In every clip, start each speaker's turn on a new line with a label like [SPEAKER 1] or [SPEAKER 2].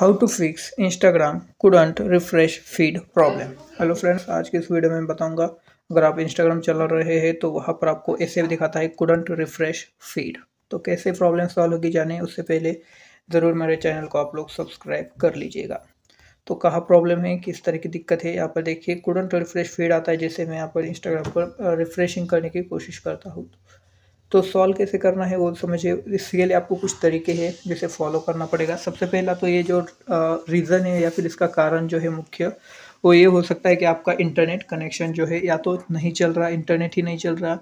[SPEAKER 1] how to fix Instagram couldn't refresh feed problem hello friends आज के इस video में बताऊंगा अगर आप इंस्टाग्राम चला रहे हैं तो वहाँ पर आपको ऐसे दिखाता है कुडंट रिफ्रेश फीड तो कैसे प्रॉब्लम सॉल्व होगी जाने उससे पहले ज़रूर मेरे चैनल को आप लोग सब्सक्राइब कर लीजिएगा तो कहाँ प्रॉब्लम है किस तरह की दिक्कत है यहाँ पर देखिए कुडंट रिफ्रेश फीड आता है जैसे मैं यहाँ पर इंस्टाग्राम पर रिफ्रेशिंग करने की कोशिश करता हूँ तो सॉल्व कैसे करना है वो समझिए इसके लिए आपको कुछ तरीके हैं जिसे फॉलो करना पड़ेगा सबसे पहला तो ये जो रीज़न है या फिर इसका कारण जो है मुख्य वो ये हो सकता है कि आपका इंटरनेट कनेक्शन जो है या तो नहीं चल रहा इंटरनेट ही नहीं चल रहा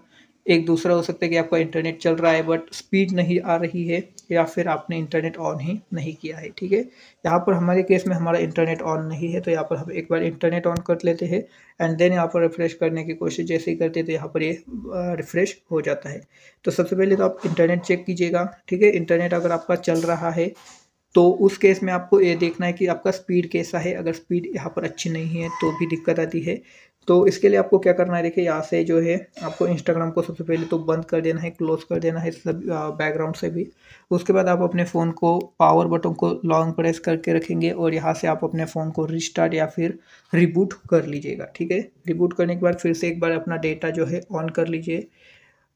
[SPEAKER 1] एक दूसरा हो सकता है कि आपका इंटरनेट चल रहा है बट स्पीड नहीं आ रही है या फिर आपने इंटरनेट ऑन ही नहीं किया है ठीक है यहाँ पर हमारे केस में हमारा इंटरनेट ऑन नहीं है तो यहाँ पर हम एक बार इंटरनेट ऑन कर लेते हैं एंड देन यहाँ पर रिफ़्रेश करने की कोशिश जैसे ही करते हैं तो यहाँ पर ये रिफ़्रेश हो जाता है तो सबसे पहले तो आप इंटरनेट चेक कीजिएगा ठीक है इंटरनेट अगर आपका चल रहा है तो उस केस में आपको ये देखना है कि आपका स्पीड कैसा है अगर स्पीड यहाँ पर अच्छी नहीं है तो भी दिक्कत आती है तो इसके लिए आपको क्या करना है देखिए यहाँ से जो है आपको इंस्टाग्राम को सबसे पहले तो बंद कर देना है क्लोज कर देना है सब बैकग्राउंड से भी उसके बाद आप अपने फ़ोन को पावर बटन को लॉन्ग प्रेस करके रखेंगे और यहाँ से आप अपने फ़ोन को रिस्टार्ट या फिर रिबूट कर लीजिएगा ठीक है रिबूट करने के बाद फिर से एक बार अपना डेटा जो है ऑन कर लीजिए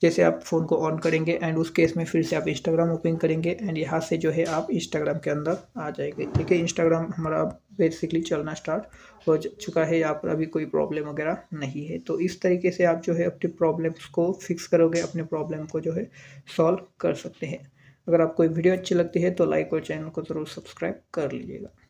[SPEAKER 1] जैसे आप फ़ोन को ऑन करेंगे एंड उस केस में फिर से आप इंस्टाग्राम ओपन करेंगे एंड यहाँ से जो है आप इंस्टाग्राम के अंदर आ जाएंगे ठीक है इंस्टाग्राम हमारा बेसिकली चलना स्टार्ट हो चुका है यहाँ पर अभी कोई प्रॉब्लम वगैरह नहीं है तो इस तरीके से आप जो है अपने प्रॉब्लम्स को फिक्स करोगे अपने प्रॉब्लम को जो है सॉल्व कर सकते हैं अगर आपको वीडियो अच्छी लगती है तो लाइक और चैनल को ज़रूर सब्सक्राइब कर लीजिएगा